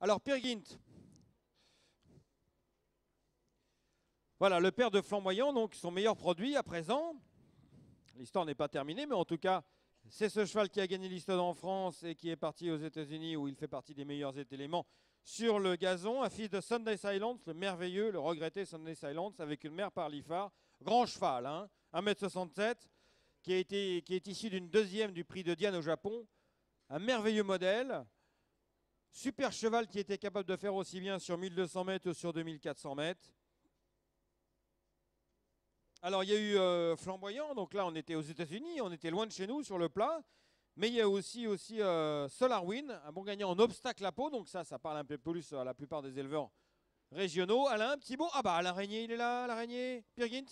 Alors, Pergint. Voilà, le père de Flamboyant, donc son meilleur produit à présent. L'histoire n'est pas terminée, mais en tout cas, c'est ce cheval qui a gagné l'histoire en France et qui est parti aux États-Unis où il fait partie des meilleurs éléments sur le gazon. Un fils de Sunday Silence, le merveilleux, le regretté Sunday Silence, avec une mère par l'IFAR. Grand cheval, hein, 1m67, qui, a été, qui est issu d'une deuxième du prix de Diane au Japon. Un merveilleux modèle Super cheval qui était capable de faire aussi bien sur 1200 mètres que sur 2400 mètres. Alors il y a eu euh, Flamboyant, donc là on était aux États-Unis, on était loin de chez nous sur le plat. Mais il y a aussi, aussi euh, Solarwin, un bon gagnant en obstacle à peau. Donc ça, ça parle un peu plus à la plupart des éleveurs régionaux. Alain, petit beau. Ah bah Alain il est là, l'araignée, Régnier.